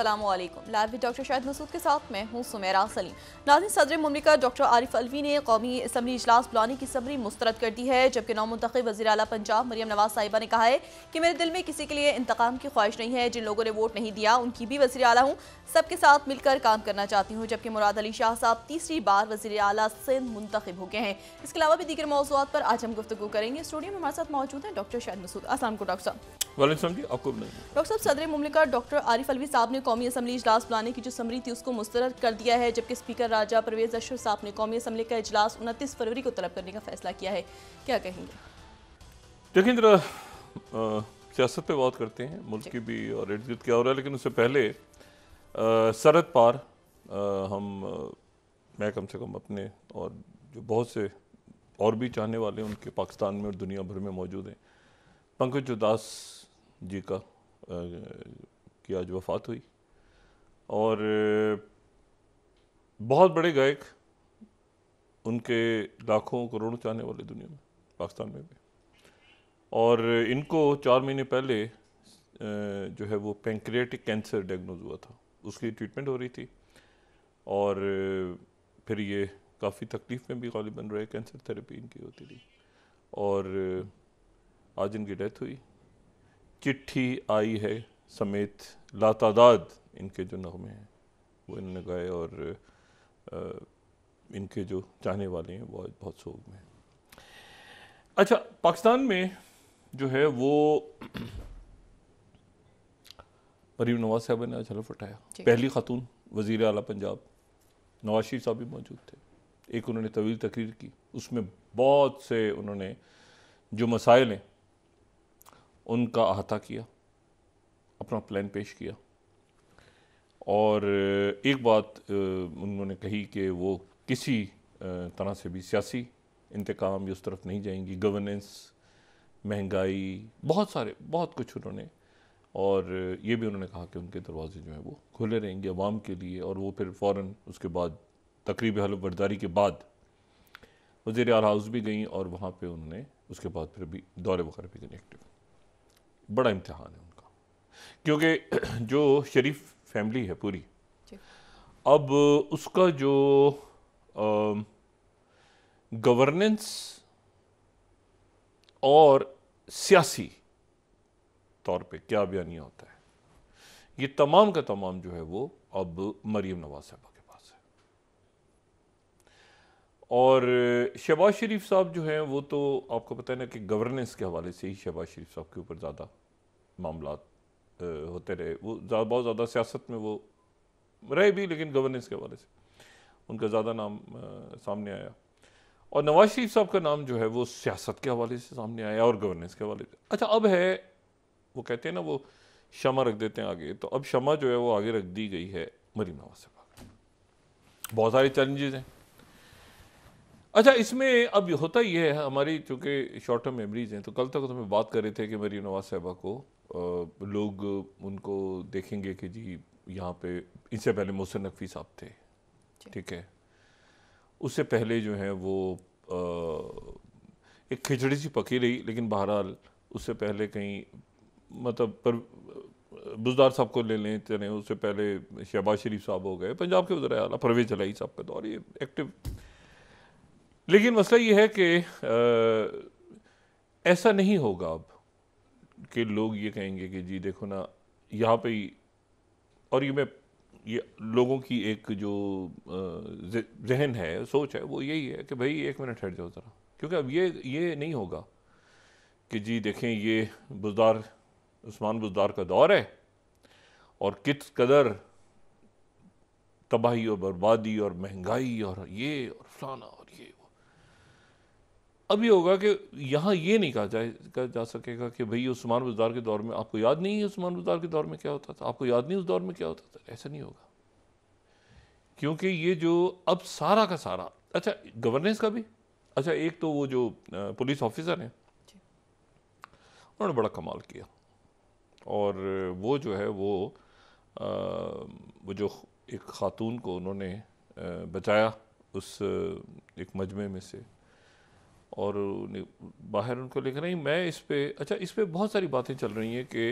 Aslam live doctor Shahid Masood के साथ मैं हूँ सुमेरा सलीम नाजिन सदर ममलिका डॉक्टर आरिफ अलवी ने कौमी इसम्बली इजलास बुलाने की सबरी मुस्तरद कर दी है जबकि नौ नौमंतब वजी अल पंजाब मरीम नवाज साहिबा ने कहा है कि मेरे दिल में किसी के लिए इंतकाम की ख्वाहिश नहीं है जिन लोगों ने वोट नहीं दिया उनकी भी वजी अला हूँ सबके साथ मिलकर काम करना चाहती हूँ जबकि मुराद अली शाह साहब तीसरी बार वजी अल सिंध मुंतब हो गए हैं इसके अलावा भी दीगर मौजूद पर आज हम गुफ्तु करेंगे स्टूडियो में हमारे साथ मौजूद हैं डॉक्टर शाहिद मसूद असलम को डॉक्टर साहब डॉक्टर साहब सदर ममलिका डॉक्टर आरिफ अलवी साहब ने कौमी असम्बली इजलास बुलाने की जो समरी थी उसको मुस्तरद कर दिया है जबकि स्पीकर राजा परवेज अशर साहब ने कौमी असम्बली का इजलास उनतीस फरवरी को तलब करने का फैसला किया है क्या कहेंगे देखिए जरा सियासत पे बात करते हैं मुल्क की भी और इर्द गिर्द क्या हो रहा है लेकिन उससे पहले सरहद पार आ, हम मैं कम से कम अपने और जो बहुत से और भी चाहने वाले उनके पाकिस्तान में और दुनिया भर में मौजूद हैं पंकज उदास जी का आ, की आज वफ़ात हुई और बहुत बड़े गायक उनके लाखों करोड़ों चाहने वाले दुनिया में पाकिस्तान में भी और इनको चार महीने पहले जो है वो पेंक्रियाटिक कैंसर डायग्नोज हुआ था उसकी ट्रीटमेंट हो रही थी और फिर ये काफ़ी तकलीफ़ में भी बन रहे कैंसर थेरेपी इनकी होती थी और आज इनकी डेथ हुई चिट्ठी आई है समेत लातादाद इनके जो नगमे हैं वो इन्होंने गाए और इनके जो चाहने वाले हैं वो बहुत शौक में अच्छा पाकिस्तान में जो है वो मरीम नवाज साहब ने आज हलफ उठाया पहली खातून वजीर अला पंजाब नवाज शरीफ साहब भी मौजूद थे एक उन्होंने तवील तकरीर की उसमें बहुत से उन्होंने जो मसाइल हैं उनका अहाता किया अपना प्लान पेश किया और एक बात उन्होंने कही कि वो किसी तरह से भी सियासी इंतकाम उस तरफ नहीं जाएंगी गवर्नेंस महंगाई बहुत सारे बहुत कुछ उन्होंने और ये भी उन्होंने कहा कि उनके दरवाजे जो हैं वो खुले रहेंगे आवाम के लिए और वो फिर फ़ौर उसके बाद तकरीब हलफबरदारी के बाद वजीर आल हाउस भी गई और वहाँ पर उन्होंने उसके बाद फिर भी दौरे वगैरह भी कनेक्टिव बड़ा इम्तहान है उनका क्योंकि जो शरीफ फैमिली है पूरी अब उसका जो गवर्नेंस और सियासी तौर पे क्या बयानिया होता है ये तमाम का तमाम जो है वो अब मरीम नवाज साहबा के पास है और शहबाज शरीफ साहब जो हैं वो तो आपको पता है ना कि गवर्नेंस के हवाले से ही शहबाज शरीफ साहब के ऊपर ज़्यादा मामला होते रहे वो बहुत ज़्यादा सियासत में वो रहे भी लेकिन गवर्नेंस के हवाले से उनका ज़्यादा नाम सामने आया और नवाज शरीफ साहब का नाम जो है वो सियासत के हवाले से सामने आया और गवर्नेंस के हवाले से अच्छा अब है वो कहते हैं ना वो शमा रख देते हैं आगे तो अब शमा जो है वो आगे रख दी गई है मरीम नवाज साहब बहुत सारे चैलेंजेस हैं अच्छा इसमें अब होता ही है हमारी चूँकि शॉर्ट टर्म मेमरीज हैं तो कल तक तो हम बात कर रहे थे कि मरीम नवाज साहबा को लोग उनको देखेंगे कि जी यहाँ पे इससे पहले मोहसिन नकवी साहब थे ठीक है उससे पहले जो है वो आ, एक खिचड़ी सी पकी रही लेकिन बहरहाल उससे पहले कहीं मतलब पर बुजदार साहब को ले लें चले उससे पहले शहबाज शरीफ साहब हो गए पंजाब के उधर आला परवेज चलाई साहब का दौर तो ये एक्टिव लेकिन मसला ये है कि ऐसा नहीं होगा अब के लोग ये कहेंगे कि जी देखो ना यहाँ पे ही और ये मैं ये लोगों की एक जो जहन है सोच है वो यही है कि भाई एक मिनट हट जाओ ज़रा क्योंकि अब ये ये नहीं होगा कि जी देखें ये बुजदार उस्मान बुजदार का दौर है और कित कदर तबाही और बर्बादी और महंगाई और ये और फलाना और ये अब ये होगा कि यहाँ ये नहीं कहा जाए कहा जा सकेगा कि भई उस्मान बुजार के दौर में आपको याद नहीं है उस्मान बुजार के दौर में क्या होता था आपको याद नहीं उस दौर में क्या होता था ऐसा नहीं होगा क्योंकि ये जो अब सारा का सारा अच्छा गवर्नेंस का भी अच्छा एक तो वो जो पुलिस ऑफिसर हैं उन्होंने बड़ा कमाल किया और वो जो है वो आ, वो जो एक ख़ातून को उन्होंने बचाया उस एक मजमे में से और बाहर उनको लिख हैं मैं इस पर अच्छा इस पर बहुत सारी बातें चल रही हैं कि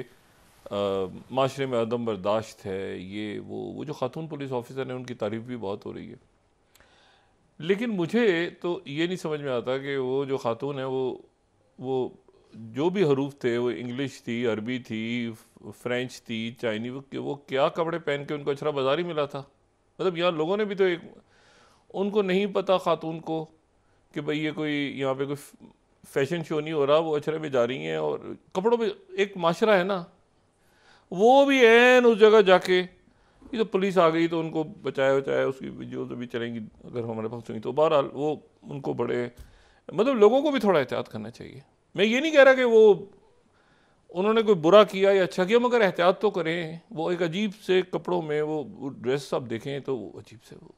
माशरे में अदम बर्दाश्त है ये वो वो जो खातून पुलिस ऑफिसर हैं उनकी तारीफ भी बहुत हो रही है लेकिन मुझे तो ये नहीं समझ में आता कि वो जो खातून है वो वो जो भी हरूफ थे वो इंग्लिश थी अरबी थी फ्रेंच थी चाइनी वो, वो क्या कपड़े पहन के उनको अचरा बाजार ही मिला था मतलब यहाँ लोगों ने भी तो एक उनको नहीं पता खातून को कि भाई ये कोई यहाँ पे कोई फैशन शो नहीं हो रहा वो अचरे में जा रही हैं और कपड़ों पे एक माशरा है ना वो भी एन उस जगह जाके ये तो पुलिस आ गई तो उनको बचाया बचाया उसकी वीडियो तो भी चलेंगी अगर हमारे पास हुई तो बहरहाल वो उनको बड़े मतलब लोगों को भी थोड़ा एहतियात करना चाहिए मैं ये नहीं कह रहा कि वो उन्होंने कोई बुरा किया या अच्छा किया मगर एहतियात तो करें वो एक अजीब से कपड़ों में वो ड्रेस आप देखें तो वो अजीब से वो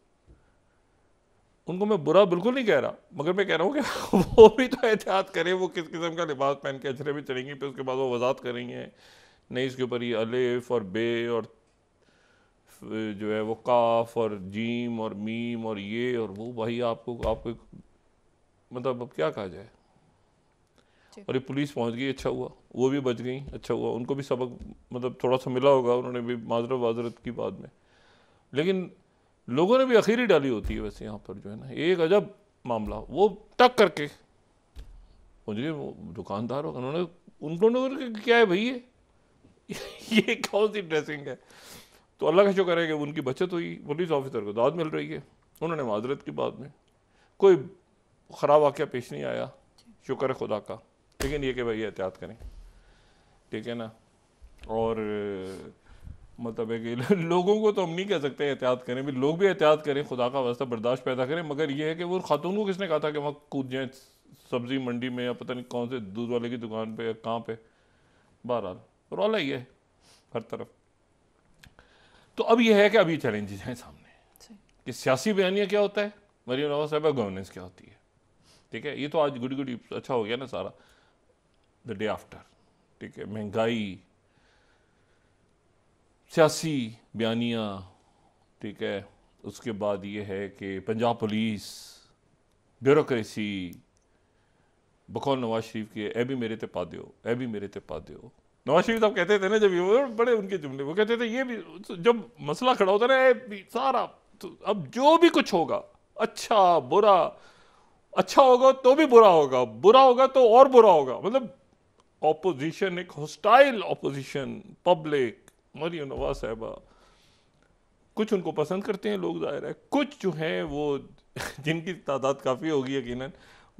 उनको मैं बुरा बिल्कुल नहीं कह रहा मगर मैं कह रहा हूँ कि वो भी तो एहतियात करें वो किस किस्म का लिबास पहन के अचरे में चढ़ेंगे फिर उसके बाद वो वजात करेंगे नहीं इसके ऊपर ये अलेफ और बे और जो है वो काफ और जीम और मीम और ये और वो भाई आपको आपको मतलब अब क्या कहा जाए और ये पुलिस पहुंच गई अच्छा हुआ वो भी बच गई अच्छा हुआ उनको भी सबक मतलब थोड़ा सा मिला होगा उन्होंने भी माजरत वाजरत की बाद में लेकिन लोगों ने भी अखीरी डाली होती है वैसे यहाँ पर जो है ना एक अजब मामला वो टक करके मुझे दुकानदार हो उन्होंने उन्होंने क्या है भैया ये कौन सी ड्रेसिंग है तो अल्लाह का शुक्र है कि उनकी बचत हुई पुलिस ऑफिसर को दाद मिल रही है उन्होंने माजरत की बाद में कोई ख़राब वाक़ पेश नहीं आया शुक्र है खुदा का लेकिन ये कि भाई एहतियात करें ठीक है ना और मतलब है कि लोगों को तो हम नहीं कह सकते एहतियात करें भी लोग भी एहतियात करें खुदा का वास्ता बर्दाश्त पैदा करें मगर यह है कि वो खातून को किसने कहा था कि वहाँ कूद जाए सब्ज़ी मंडी में या पता नहीं कौन से दूध वाले की दुकान पर या कहाँ पर बहरहाल रौला ही है हर तरफ तो अब यह है कि अभी चैलेंजेस हैं सामने कि सियासी बयानियाँ क्या होता है मरियम नवाज साहब गवर्नेंस क्या होती है ठीक है ये तो आज गुड़ी गुड़ी अच्छा हो गया ना सारा द डे आफ्टर ठीक है महंगाई सियासी बयानियाँ ठीक है उसके बाद ये है कि पंजाब पुलिस ब्यूरोसी बकौल नवाज शरीफ के ए भी मेरे ते पा दो ए भी मेरे ते पा दो नवाज शरीफ साहब तो कहते थे ना जब ये बड़े उनके जुमले वो कहते थे ये भी जब मसला खड़ा होता ना सारा तो अब जो भी कुछ होगा अच्छा बुरा अच्छा होगा तो भी बुरा होगा बुरा होगा तो और बुरा होगा मतलब ऑपोजिशन एक hostile opposition public Maryam Nawaz साहबा कुछ उनको पसंद करते हैं लोग ज़ाहिर है कुछ जो हैं वो जिनकी तादाद काफ़ी होगी यकीन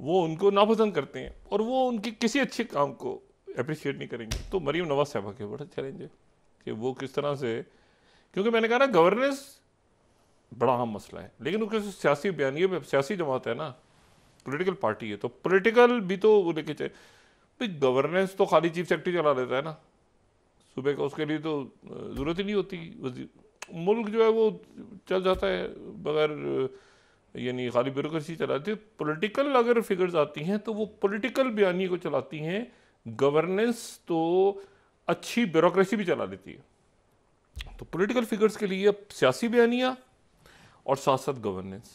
वो उनको नापसंद करते हैं और वो उनके किसी अच्छे काम को अप्रिशिएट नहीं करेंगे तो मरीम नवाज साहबा के बड़ा चैलेंज है कि वो किस तरह से क्योंकि मैंने कहा ना गवर्नेंस बड़ा अहम मसला है लेकिन उनके सियासी बयानी में सियासी जमात है ना पॉलिटिकल पार्टी है तो पॉलिटिकल भी तो वो लेके चाहिए भाई गवर्नेंस तो खाली चीफ सेक्रेटरी चला लेता है ना सुबह का उसके लिए तो ज़रूरत ही नहीं होती मुल्क जो है वो चल जाता है बगैर यानी खाली ब्यूरोसी चलाती है पोलिटिकल अगर फिगर्स आती हैं तो वो पोलिटिकल बयानी को चलाती हैं गवर्नेंस तो अच्छी ब्यूरोसी भी चला लेती है तो पॉलिटिकल फिगर्स के लिए अब सियासी बयानियाँ और साथ साथ गवर्नेंस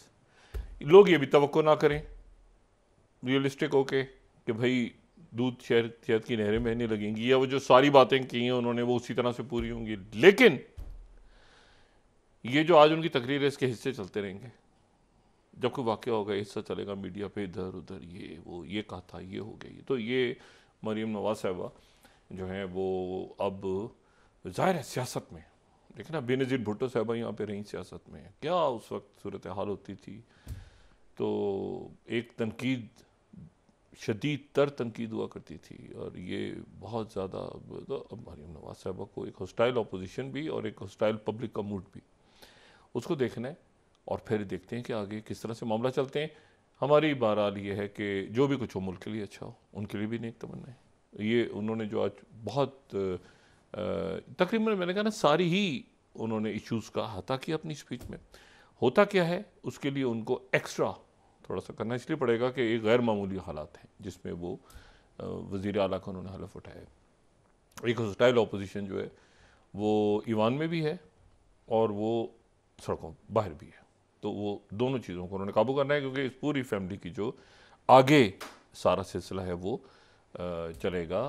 लोग ये भी तो ना करें रियलिस्टिक होके कि भाई दूध शहर शहर की नहरें बहने लगेंगी या वो जो सारी बातें की हैं उन्होंने वो उसी तरह से पूरी होंगी लेकिन ये जो आज उनकी तकरीर है इसके हिस्से चलते रहेंगे जब कोई वाक़ होगा हिस्सा चलेगा मीडिया पे इधर उधर ये वो ये कहा था ये हो गया ये तो ये मरीम नवाज साहबा जो हैं वो अब ज़ाहिर है सियासत में लेकिन अब बेनज़ीर भुट्टो साहबा यहाँ पे रहीं सियासत में क्या उस वक्त सूरत हाल होती थी तो एक तनकीद शदीद तर तनकीद हुआ करती थी और ये बहुत ज़्यादा तो अब मरीम नवाज साहबा को एक हॉस्टाइल अपोजिशन भी और एक हॉस्टाइल पब्लिक का मूड भी उसको देखना है और फिर देखते हैं कि आगे किस तरह से मामला चलते हैं हमारी बहरहाल ये है कि जो भी कुछ हो मुल्क के लिए अच्छा हो उनके लिए भी नेक तमन्ना है ये उन्होंने जो आज बहुत तकरीबन मैंने कहा ना सारी ही उन्होंने इश्यूज़ का अहाता किया अपनी स्पीच में होता क्या है उसके लिए उनको एक्स्ट्रा थोड़ा सा करना इसलिए पड़ेगा कि ये गैर मामूली हालात हैं जिसमें वो वज़ी अली का उन्होंने हलफ उठाया एक हॉस्टाइल अपोजिशन जो है वो ईवान में भी है और वो सड़कों बाहर भी है तो वो दोनों चीज़ों को उन्होंने काबू करना है क्योंकि इस पूरी फैमिली की जो आगे सारा सिलसिला है वो चलेगा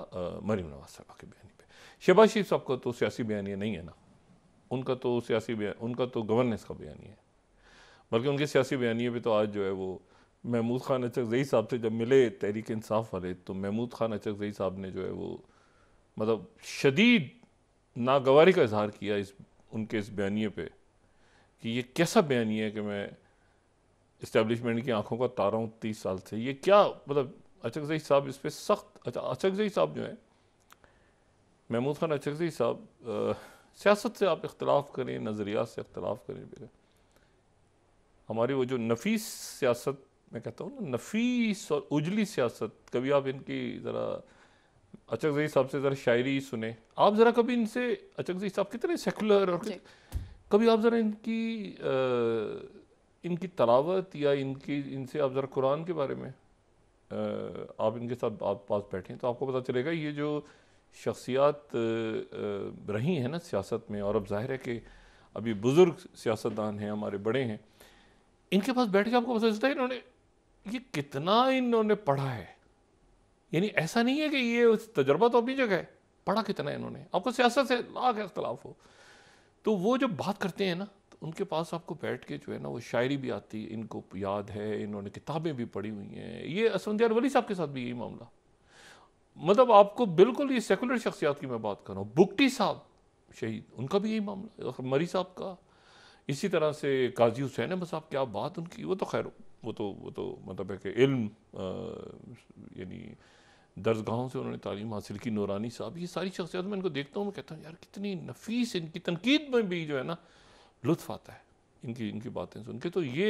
मरीम नवाज साहबा के बयानी पे शहबाज शरीफ साहब का तो सियासी बयानी नहीं है ना उनका तो सियासी बयान उनका तो गवर्नेंस का बयानी है बल्कि उनके सियासी बयानी भी तो आज जो है वो महमूद खान अचक जई साहब से जब मिले तहरीक इंसाफ वाले तो महमूद खान जई साहब ने जो है वो मतलब शदीद नागवारी का इजहार किया इस उनके इस बयानी पे कि ये कैसा बयानी है कि मैं इस्टेबलिशमेंट की आंखों का तारा हूँ तीस साल से ये क्या मतलब अचक जई साहब इस पर सख्त अच्छा जई साहब जो है महमूद खान जई साहब सियासत से आप इख्तलाफ करें नज़रियात से इख्तलाफ करें हमारी वो जो नफीस सियासत मैं कहता हूँ ना नफीस और उजली सियासत कभी आप इनकी ज़रा अचक जई साहब से ज़रा शायरी सुने आप ज़रा कभी इनसे अचक जई साहब कितने सेकुलर और कभी आप ज़रा इनकी आ, इनकी तलावत या इनकी इनसे आप ज़रा कुरान के बारे में आ, आप इनके साथ आप पास बैठे तो आपको पता चलेगा ये जो शख्सियात रही हैं ना सियासत में और अब जाहिर है कि अभी बुज़ुर्ग सियासतदान हैं हमारे बड़े हैं इनके पास बैठ के आपको चलता है इन्होंने ये कितना इन्होंने पढ़ा है यानी ऐसा नहीं है कि ये उस तजर्बा तो अपनी जगह है पढ़ा कितना है इन्होंने आपको सियासत से लाख अख्तलाफ हो तो वो जो बात करते हैं ना तो उनके पास आपको बैठ के जो है ना वो शायरी भी आती है इनको याद है इन्होंने किताबें भी पढ़ी हुई हैं ये असफंदियार वली साहब के साथ भी यही मामला मतलब आपको बिल्कुल ये सेकुलर शख्सियात की मैं बात कर रहा हूँ बुकटी साहब शहीद उनका भी यही मामला मरी साहब का इसी तरह से काजी हुसैन है बस आप क्या बात उनकी वो तो खैर वो तो वो तो मतलब है कि इल्म यानी दर्जगाहों से उन्होंने तालीम हासिल की नौरानी साहब ये सारी शख्सियात मैं इनको देखता हूँ मैं कहता हूँ यार कितनी नफीस इनकी तनकीद में भी जो है ना लुत्फ आता है इनकी इनकी बातें सुन के तो ये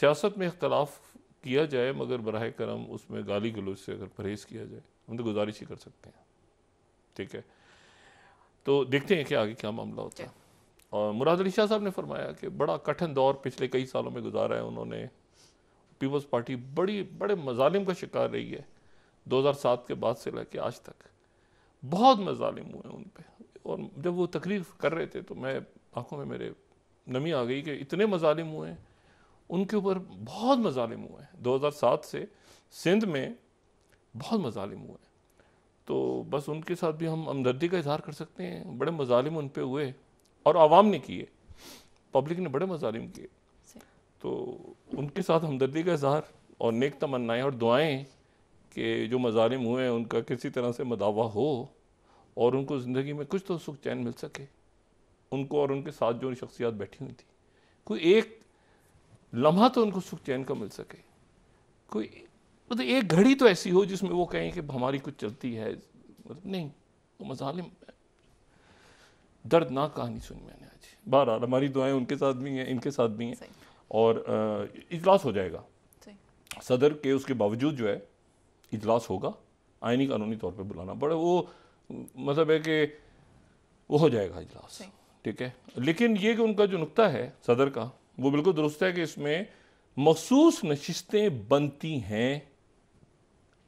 सियासत में इख्तलाफ किया जाए मगर बरह करम उसमें गाली गलोच से अगर परहेज़ किया जाए हम तो गुजारिश ही कर सकते हैं ठीक है तो देखते हैं कि आगे क्या मामला होता है और मुराद अली शाह साहब ने फरमाया कि बड़ा कठिन दौर पिछले कई सालों में गुजारा है उन्होंने पीपल्स पार्टी बड़ी बड़े मजालिम का शिकार रही है 2007 के बाद से लेकर आज तक बहुत मजालिम हुए उन पर और जब वो तकरीर कर रहे थे तो मैं आंखों में मेरे नमी आ गई कि इतने मजालिम हुए हैं उनके ऊपर बहुत मजालिम हुए हैं सात से सिंध में बहुत मजालिम हुए हैं तो बस उनके साथ भी हम हमदर्दी का इजहार कर सकते हैं बड़े मजालिम उन पर हुए और आवाम ने किए पब्लिक ने बड़े मजालिम किए तो उनके साथ हमदर्दी का इजहार और नेक तमन्नाएँ और दुआएँ कि जो मजालिम हुए हैं उनका किसी तरह से मदावा हो और उनको ज़िंदगी में कुछ तो सुख चैन मिल सके उनको और उनके साथ जो शख्सियात बैठी हुई थी कोई एक लम्हा तो उनको सुख चैन का मिल सके कोई मतलब एक घड़ी तो ऐसी हो जिसमें वो कहें कि हमारी कुछ चलती है मतलब नहीं वो मजालिम दर्दनाक कहानी सुनी मैंने आज बहरहाल हमारी दुआएं उनके साथ भी हैं इनके साथ भी हैं और इजलास हो जाएगा सदर के उसके बावजूद जो है इजलास होगा आइनी कानूनी तौर पर बुलाना पड़े वो मतलब है कि वो हो जाएगा इजलास ठीक है लेकिन ये कि उनका जो नुकता है सदर का वो बिल्कुल दुरुस्त है कि इसमें मखसूस नशिस्तें बनती हैं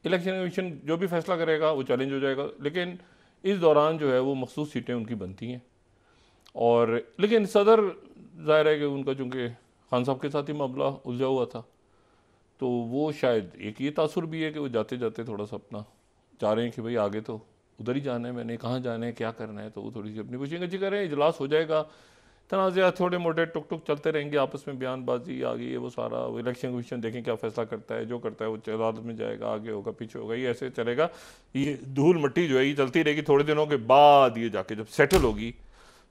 इलेक्शन कमीशन जो भी फैसला करेगा वो चैलेंज हो जाएगा लेकिन इस दौरान जो है वो मखसूस सीटें उनकी बनती हैं और लेकिन सदर ज़ाहिर है कि उनका चूँकि खान साहब के साथ ही मामला उलझा हुआ था तो वो शायद एक ये तासर भी है कि वो जाते जाते थोड़ा सा अपना चाह रहे हैं कि भाई आगे तो उधर ही जाना है मैंने कहाँ जाना है क्या करना है तो वो थोड़ी सी अपनी पूछेंगे जी कह रहे हैं इजलास हो जाएगा तनाज़ात थोड़े मोटे टुक टुक चलते रहेंगे आपस में बयानबाजी आ गई है वो सारा इलेक्शन कमीशन देखें क्या फैसला करता है जो करता है वो अदालत में जाएगा आगे होगा पीछे होगा ये ऐसे चलेगा ये धूल मट्टी जो है ये चलती रहेगी थोड़े दिनों के बाद ये जाके जब सेटल होगी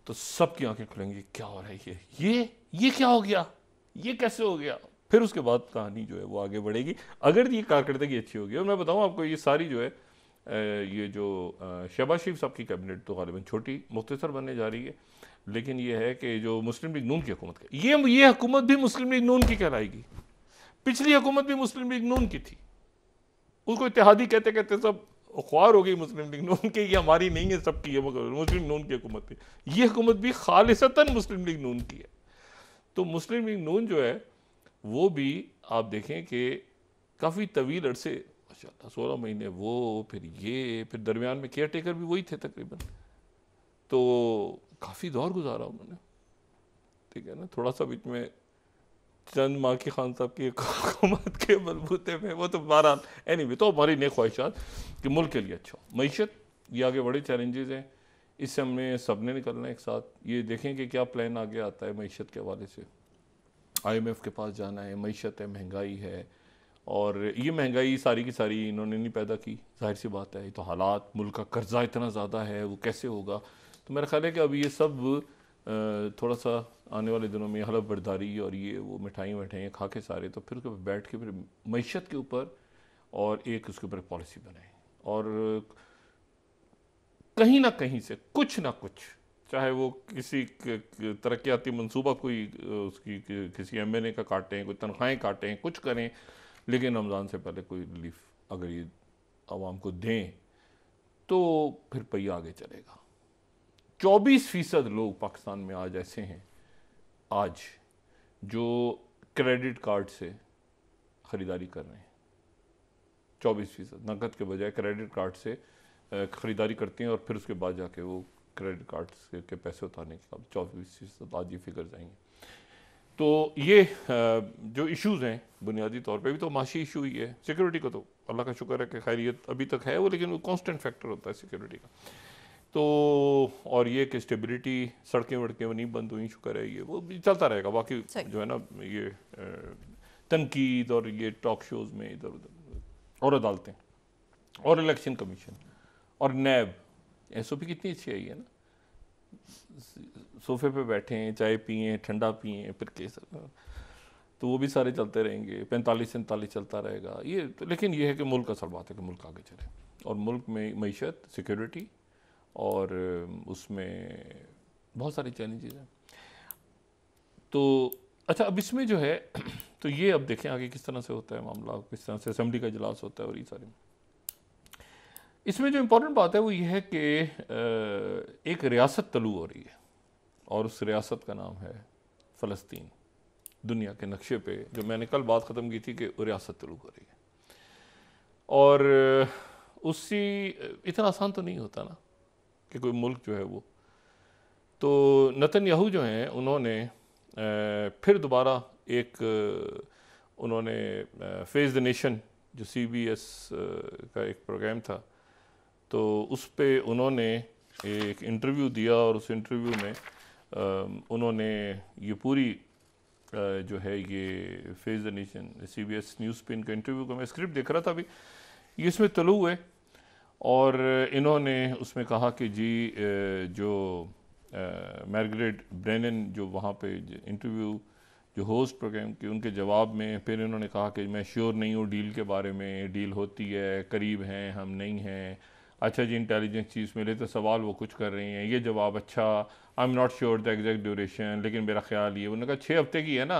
तो सबकी आंखें खुलेंगी क्या हो रहा है ये ये ये क्या हो गया ये कैसे हो गया फिर उसके बाद कहानी जो है वो आगे बढ़ेगी अगर ये कारकर्दगी अच्छी होगी और मैं बताऊँ आपको ये सारी जो है ये जो शहबाज शरीफ साहब की कैबिनेट तो गालिबा छोटी मुख्तसर बनने जा रही है लेकिन ये है कि जो मुस्लिम लीग नून की हुकूमत ये ये हुकूमत भी मुस्लिम लीग नून की कहलाएगी पिछली हुकूमत भी मुस्लिम लीग नून की थी उसको इतिहादी कहते कहते सब ख्वार हो गई मुस्लिम लीग नून की ये हमारी नहीं है सबकी है मुस्लिम नून की हुकूमत है ये हुकूमत भी खालिसता मुस्लिम लीग नून की है तो मुस्लिम लीग नून जो है वो भी आप देखें कि काफ़ी तवील अरसे माशा सोलह महीने वो फिर ये फिर दरमियान में केयर टेकर भी वही थे तकरीबन तो काफ़ी दौर गुजारा उन्होंने ठीक है ना थोड़ा सा बीच में चंद माँ की खान साहब की हुकूमत के बलबूते में वो तो बहरहाल एनी anyway, तो हमारी नई ख्वाहिशात कि मुल्क के लिए अच्छा हो मीशत ये आगे बड़े चैलेंजेस हैं इससे हमने सब ने निकलना है एक साथ ये देखें कि क्या प्लान आगे आता है मीशत के हवाले से आईएमएफ के पास जाना है मीशत है महंगाई है और ये महंगाई सारी की सारी इन्होंने नहीं पैदा की जाहिर सी बात है ये तो हालात मुल्क का कर्जा इतना ज़्यादा है वो कैसे होगा तो मेरा ख्याल है कि अब ये सब थोड़ा सा आने वाले दिनों में हलफ बर्दारी और ये वो मिठाइयाँ वठाइयाँ खा के सारे तो फिर उसके ऊपर बैठ के फिर मीशत के ऊपर और एक उसके ऊपर पॉलिसी बनाए और कहीं ना कहीं से कुछ ना कुछ चाहे वो किसी तरक्याती मनसूबा कोई उसकी किसी एम एन ए का काटें कोई तनख्वाहें काटें कुछ करें लेकिन रमज़ान से पहले कोई रिलीफ अगर ये आवाम को दें तो फिर पहिया आगे चलेगा चौबीस फीसद लोग पाकिस्तान में आज ऐसे हैं आज जो क्रेडिट कार्ड से ख़रीदारी कर रहे हैं चौबीस फीसद नकद के बजाय क्रेडिट कार्ड से ख़रीदारी करते हैं और फिर उसके बाद जाके वो क्रेडिट कार्ड के पैसे उतारने के बाद चौबीस फीसद आज ये फिगर्स आएंगे तो ये जो इश्यूज़ हैं बुनियादी तौर पे भी तो माशी इशू ही है सिक्योरिटी का तो अल्लाह का शुक्र है कि खैरियत अभी तक है वो लेकिन वो कॉन्स्टेंट फैक्टर होता है सिक्योरिटी का तो और ये कि स्टेबिलिटी सड़कें वड़कें नहीं बंद हुई शुक्र है ये वो चलता रहेगा बाकी जो है ना ये तनकीद और ये टॉक शोज़ में इधर उधर और अदालतें और इलेक्शन कमीशन और नैब एस ओ पी कितनी अच्छी आई है ना सोफे पे हैं चाय पिए ठंडा पिए फिर केस तो वो भी सारे चलते रहेंगे पैंतालीस सैंतालीस चलता रहेगा ये तो लेकिन ये है कि मुल्क असर बात है कि मुल्क आगे चले और मुल्क में मीशत सिक्योरिटी और उसमें बहुत सारी चैलेंजेज हैं तो अच्छा अब इसमें जो है तो ये अब देखें आगे किस तरह से होता है मामला किस तरह से असम्बली का इजलास होता है और ये सारे इसमें जो इम्पोर्टेंट बात है वो ये है कि एक रियासत तलू हो रही है और उस रियासत का नाम है फ़लस्तीन दुनिया के नक्शे पे जो मैंने कल बात ख़त्म की थी कि रियासत तलू हो रही है और उसी इतना आसान तो नहीं होता ना કે કોઈ મુલક જો હે વો તો નતન યહૂ જો હે ઉનહોને ફિર دوبارہ એક ઉનહોને ફેસ ધ નેશન જો સીબીએસ કા એક પ્રોગ્રામ تھا તો ઉસ પે ઉનહોને એક ઇન્ટરવ્યુ دیا اور ઉસ ઇન્ટરવ્યુ મે ઉનહોને યે પૂરી જો હે કે ફેસ ધ નેશન સીબીએસ ન્યૂ સ્પીન કા ઇન્ટરવ્યુ મે સ્ક્રિપ્ટ દેખ રહા થા ભી યે اسમે તલુ હુએ और इन्होंने उसमें कहा कि जी जो मैरग्रेड ब्रेनन जो वहाँ पे इंटरव्यू जो होस्ट प्रोग्राम के उनके जवाब में फिर इन्होंने कहा कि मैं श्योर नहीं हूँ डील के बारे में डील होती है करीब हैं हम नहीं हैं अच्छा जी इंटेलिजेंस चीज़ मिले तो सवाल वो कुछ कर रही हैं ये जवाब अच्छा I am not sure the exact duration लेकिन मेरा ख्याल ये उन्होंने कहा छः हफ्ते की है ना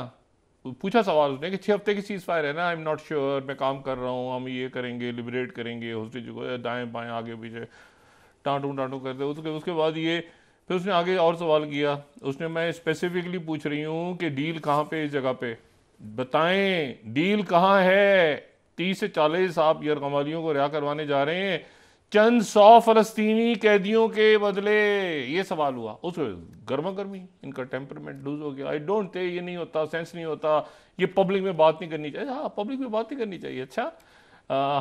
पूछा सवाल उसने कि छः हफ्ते की सीज़ फायर है ना आई एम नॉट श्योर मैं काम कर रहा हूँ हम ये करेंगे लिबरेट करेंगे होस्टेज को दाएँ बाएँ आगे पीछे टाँटू टाँटू करते उसके उसके बाद ये फिर उसने आगे और सवाल किया उसने मैं स्पेसिफिकली पूछ रही हूँ कि डील कहाँ पे इस जगह पे बताएं डील कहाँ है तीस से चालीस आप यरकमालियों को रिहा करवाने जा रहे हैं चंद सौ फलस्तीनी कैदियों के बदले ये सवाल हुआ उस गर्मा गर्मी इनका टेम्परमेंट लूज हो गया आई डोंट थे ये नहीं होता सेंस नहीं होता ये पब्लिक में बात नहीं करनी चाहिए हाँ पब्लिक में बात नहीं करनी चाहिए अच्छा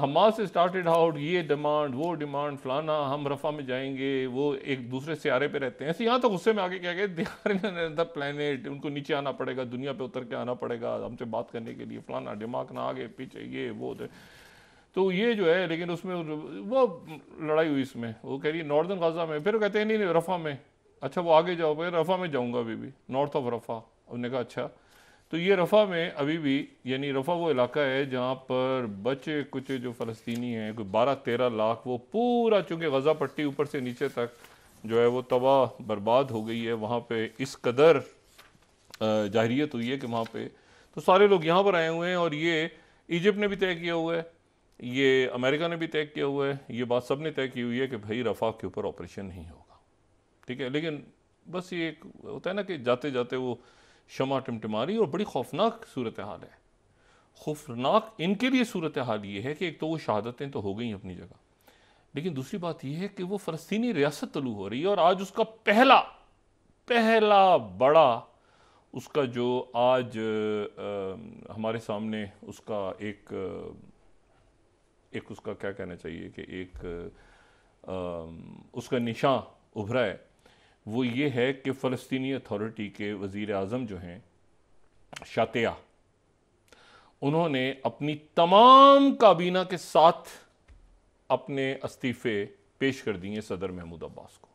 हमास से स्टार्टेड आउट ये डिमांड वो डिमांड फलाना हम रफा में जाएंगे वो एक दूसरे सियारे पे रहते हैं ऐसे यहाँ तो गुस्से में आगे क्या गए द प्लानट उनको नीचे आना पड़ेगा दुनिया पे उतर के आना पड़ेगा हमसे बात करने के लिए फलाना दिमाग ना आगे पीछे ये वो तो ये जो है लेकिन उसमें वो लड़ाई हुई इसमें वो कह रही है नॉर्दर्न गजा में फिर कहते हैं नहीं रफ़ा में अच्छा वो आगे जाओ भाई रफ़ा में जाऊँगा अभी भी नॉर्थ ऑफ रफ़ा उन्होंने कहा अच्छा तो ये रफ़ा में अभी भी यानी रफ़ा वो इलाका है जहाँ पर बचे कुछ जो फ़लस्तनी हैं कोई बारह तेरह लाख वो पूरा चूँकि गजा पट्टी ऊपर से नीचे तक जो है वो तबाह बर्बाद हो गई है वहाँ पर इस कदर जाहरीत हुई है कि वहाँ पर तो सारे लोग यहाँ पर आए हुए हैं और ये इजिप्ट ने भी तय किया हुआ है ये अमेरिका ने भी तय किया हुआ है ये बात सब ने तय की हुई है कि भाई रफा के ऊपर ऑपरेशन नहीं होगा ठीक है लेकिन बस ये एक होता है ना कि जाते जाते वो शमा टिमटिमा रही और बड़ी खौफनाक सूरत हाल है खौफनाक इनके लिए सूरत हाल ये है कि एक तो वो शहादतें तो हो गई अपनी जगह लेकिन दूसरी बात यह है कि वो फ़लस्तनी रियासत तलू हो रही है और आज उसका पहला पहला बड़ा उसका जो आज आ, हमारे सामने उसका एक एक उसका क्या कहना चाहिए कि एक आ, उसका निशान उभरा है वो ये है कि फ़लस्तनी अथॉरिटी के वज़ी अजम जो हैं शातिया उन्होंने अपनी तमाम काबीना के साथ अपने इस्तीफ़े पेश कर दिए सदर महमूद अब्बास को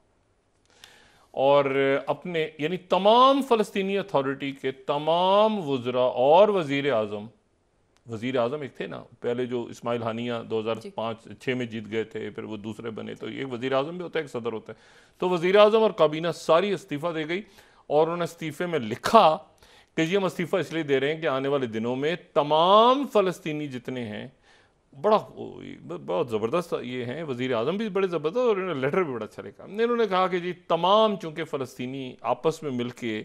और अपने यानी तमाम फ़लस्तनी अथॉरिटी के तमाम वज़रा और वज़ी अजम वजीर अजम एक थे ना पहले जो इसमाइल हानिया दो हज़ार पाँच छः में जीत गए थे फिर वो दूसरे बने तो एक वजी अजम भी होता है एक सदर होता है तो वजी अजम और काबीना सारी इस्तीफ़ा दे गई और उन्होंने इस्तीफ़े में लिखा कि ये हम इस्तीफ़ा इसलिए दे रहे हैं कि आने वाले दिनों में तमाम फ़लस्तनी जितने हैं बड़ा बहुत ज़बरदस्त ये हैं वज़ी अजम भी बड़े ज़बरदस्त और इन्होंने लेटर भी बड़ा अच्छा लिखा इन्होंने कहा कि जी तमाम चूँकि फ़लस्तनी आपस में मिल के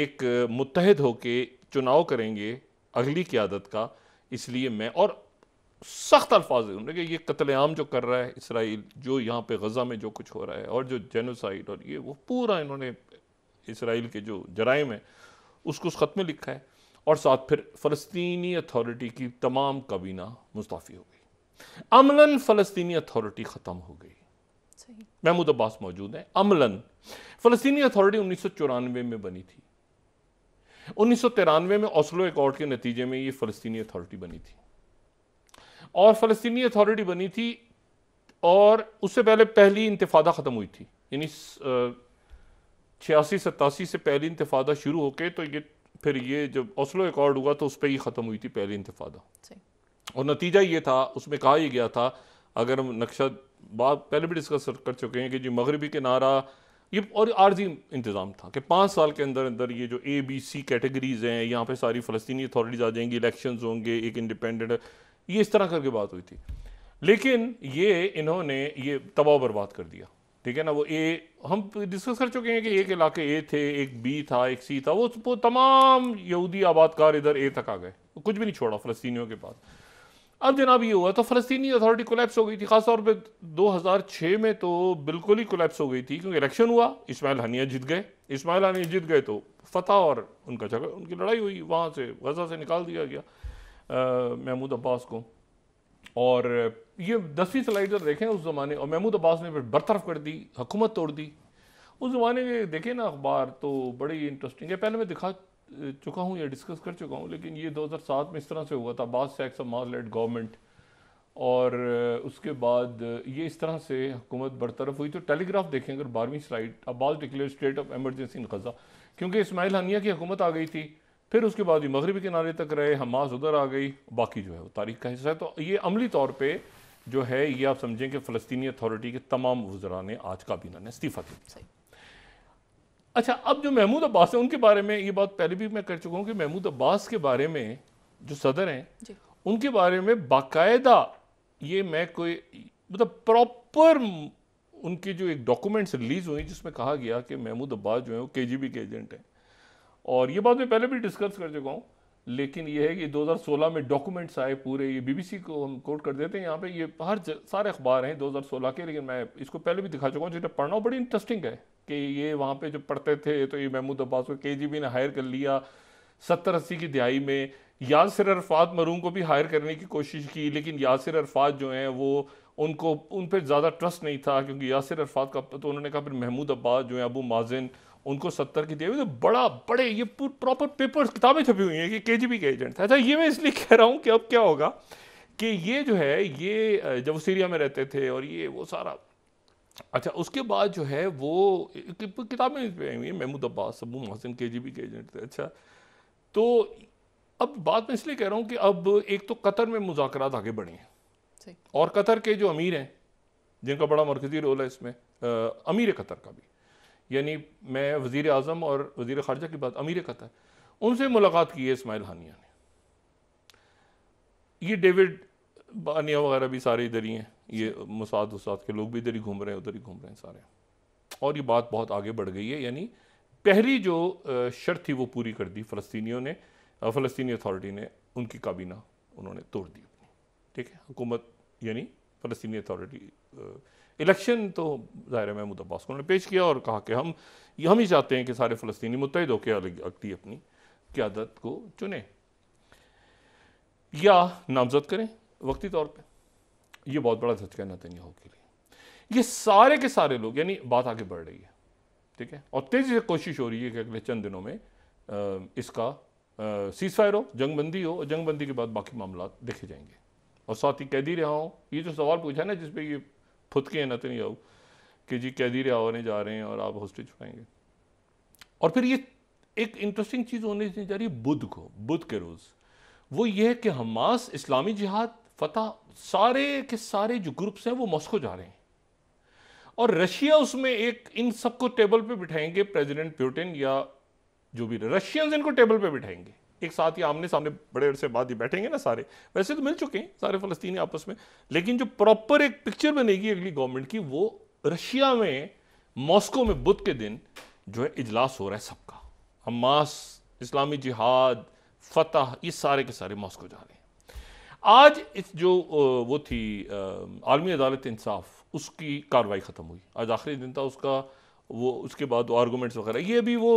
एक मुतहद होके चुनाव करेंगे अगली क्यादत का इसलिए मैं और सख्त अल्फाज हूँ कि ये कतलेआम जो कर रहा है इसराइल जो यहाँ पे गज़ा में जो कुछ हो रहा है और जो जेनोसाइड और ये वो पूरा इन्होंने इसराइल के जो जराइम है उसको उस खत में लिखा है और साथ फिर फ़लस्तनी अथॉरिटी की तमाम काबीना मुस्ताफ़ी हो गई अमलन फ़लस्तनी अथॉरिटी ख़त्म हो गई महमूद अब्बास मौजूद हैं अमलन फ़लस्तनी अथॉरिटी उन्नीस सौ चौरानवे में बनी थी 1993 में ओस्लो एकॉर्ड के नतीजे में ये फलस्तीनी अथॉरिटी बनी थी और फलस्तीनी अथॉरिटी बनी थी और उससे पहले पहली इंतफादा ख़त्म हुई थी यानी छियासी सतासी से पहली इंतफादा शुरू होके तो ये फिर ये जब ओस्लो एकॉर्ड हुआ तो उस पर ही ख़त्म हुई थी पहली इंतफादा और नतीजा ये था उसमें कहा ही गया था अगर हम नक्शा बात पहले भी डिस्कस कर चुके हैं कि जी मगरबी किनारा ये और आर्जी इंतज़ाम था कि पाँच साल के अंदर अंदर ये जो ए बी सी कैटेगरीज हैं यहाँ पे सारी फ़लस्तनी अथॉरिटीज़ आ जाएंगी इलेक्शंस होंगे एक इंडिपेंडेंट ये इस तरह करके बात हुई थी लेकिन ये इन्होंने ये तबाह बर्बाद कर दिया ठीक है ना वो ए हम डिस्कस कर चुके हैं कि एक इलाके ए थे एक बी था एक सी था वो, वो तमाम यहूदी आबादकार इधर ए तक आ गए कुछ भी नहीं छोड़ा फ़लस्तियों के पास अब जनाब ये हुआ तो फ़लस्तनी अथॉरिटी कोलेप्स हो गई थी खासतौर पर दो हज़ार छः में तो बिल्कुल ही कोलेप्स हो गई थी क्योंकि इलेक्शन हुआ इसमाइल हनिया जीत गए इसमाइल हनिया जीत गए तो फतेह और उनका झगड़ा उनकी लड़ाई हुई वहाँ से गजा से निकाल दिया गया महमूद अब्बास को और ये दसवीं स्लाइड जब देखें उस ज़माने और महमूद अब्बास ने फिर बरतरफ कर दी हुकूमत तोड़ दी उस ज़माने के देखें ना अखबार तो बड़ी इंटरेस्टिंग है पहले मैं दिखा चुका हूँ या डिस्कस कर चुका हूँ लेकिन ये 2007 में इस तरह से हुआ था बाद से एक्सा माज लेट गवर्नमेंट और उसके बाद ये इस तरह से हुकूमत बरतरफ हुई तो टेलीग्राफ देखें अगर बारहवीं slide Abbas declare state of emergency in Gaza क्योंकि इसमाइल हानिया की हुकूमत आ गई थी फिर उसके बाद ये मगरबी किनारे तक रहे हमास उधर आ गई बाकी जो है वो तारीख का हिस्सा है तो ये अमली तौर पर जो है ये आप समझें कि फ़लस्तनी अथॉरिटी के तमाम वजरा ने आज काबीना ने इस्तीफ़ा दिया अच्छा अब जो महमूद अब्बास है उनके बारे में ये बात पहले भी मैं कर चुका हूँ कि महमूद अब्बास के बारे में जो सदर हैं उनके बारे में बाकायदा ये मैं कोई मतलब प्रॉपर उनके जो एक डॉक्यूमेंट्स रिलीज़ हुई जिसमें कहा गया कि महमूद अब्बास जो है वो के के एजेंट हैं और ये बात मैं पहले भी डिस्कस कर चुका हूँ लेकिन ये है कि 2016 में डॉक्यूमेंट्स आए पूरे ये बीबीसी को हम कोट कर देते हैं यहाँ पे ये हर सारे अखबार हैं 2016 के लेकिन मैं इसको पहले भी दिखा चुका हूँ जिन्हें पढ़ना बड़ी इंटरेस्टिंग है कि ये वहाँ पे जब पढ़ते थे तो ये महमूद अब्बास को के ने हायर कर लिया सत्तर अस्सी की दिहाई में यासिर अरफात मरूम को भी हायर करने की कोशिश की लेकिन यासिर अरफात जो हैं वो उनको उन पर ज़्यादा ट्रस्ट नहीं था क्योंकि यासिर अरफात का तो उन्होंने कहा फिर महमूद अब्बास जो है अबू माजिन उनको सत्तर की दिहाई तो बड़ा बड़े ये प्रॉपर पेपर्स किताबें छपी हुई हैं कि के जी बी के एजेंट था अच्छा ये मैं इसलिए कह रहा हूँ कि अब क्या होगा कि ये जो है ये जब सीरिया में रहते थे और ये वो सारा अच्छा उसके बाद जो है वो किताबें पे आई हुई हैं महमूद अब्बास अबू मोहसिन के जी बी के एजेंट थे अच्छा तो अब बात मैं इसलिए कह रहा हूँ कि अब एक तो कतर में मुजाकर आगे बढ़े हैं और कतर के जो अमीर हैं जिनका बड़ा मरकजी रोल है इसमें आ, अमीर कतर का भी यानी मैं वज़ी अजम और वज़ी ख़ारजा की बात अमीर कतर उनसे मुलाकात की है इसमाइल हानिया ने ये डेविड बानिया वगैरह भी सारे इधर ही हैं ये मसाद वसाद के लोग भी इधर ही घूम रहे हैं उधर ही घूम रहे हैं सारे और ये बात बहुत आगे बढ़ गई है यानी पहली जो शर्त थी वो पूरी कर दी फ़लस्तियों ने फलस्तनी अथॉरिटी ने उनकी काबीना उन्होंने तोड़ दी अपनी ठीक है हुकूमत यानी फलस्तनी अथॉरिटी इलेक्शन तो ज़ाहिर महमूद अब्बास को उन्होंने पेश किया और कहा कि हम हम ही चाहते हैं कि सारे फ़लस्तनी मुतहद होकर अगती अपनी क्यादत को चुने या नामजद करें वक्ती तौर पर ये बहुत बड़ा झटका है नतन्याहू के लिए ये सारे के सारे लोग यानी बात आगे बढ़ रही है ठीक है और तेज़ी से कोशिश हो रही है कि अगले चंद दिनों में इसका सीज फायर हो जंग बंदी हो और जंग बंदी के बाद बाकी मामला देखे जाएंगे और साथ ही कैदी रिहा हो ये जो सवाल पूछा है ना जिसपे ये के हैं नतन्याहू कि जी कैदी रिहा होने जा रहे हैं और आप हॉस्टेज पाएंगे और फिर ये एक इंटरेस्टिंग चीज़ होने जा रही है बुध को बुध के रोज़ वो ये है कि हमास इस्लामी जिहाद फतह सारे के सारे जो ग्रुप्स हैं वो मॉस्को जा रहे हैं और रशिया उसमें एक इन सबको टेबल पे बिठाएंगे प्रेसिडेंट प्यूटिन या जो भी रशियंस इनको टेबल पे बिठाएंगे एक साथ ही आमने सामने बड़े अरसे बाद ही बैठेंगे ना सारे वैसे तो मिल चुके हैं सारे फलस्तीनी आपस में लेकिन जो प्रॉपर एक पिक्चर बनेगी अगली गवर्नमेंट की वो रशिया में मॉस्को में बुध के दिन जो है इजलास हो रहा है सबका हमास इस्लामी जिहाद फतह ये सारे के सारे मॉस्को जा रहे हैं आज इस जो वो थी आलमी अदालत इंसाफ उसकी कार्रवाई ख़त्म हुई आज आखिरी दिन था उसका वो उसके बाद आर्गूमेंट्स वगैरह ये भी वो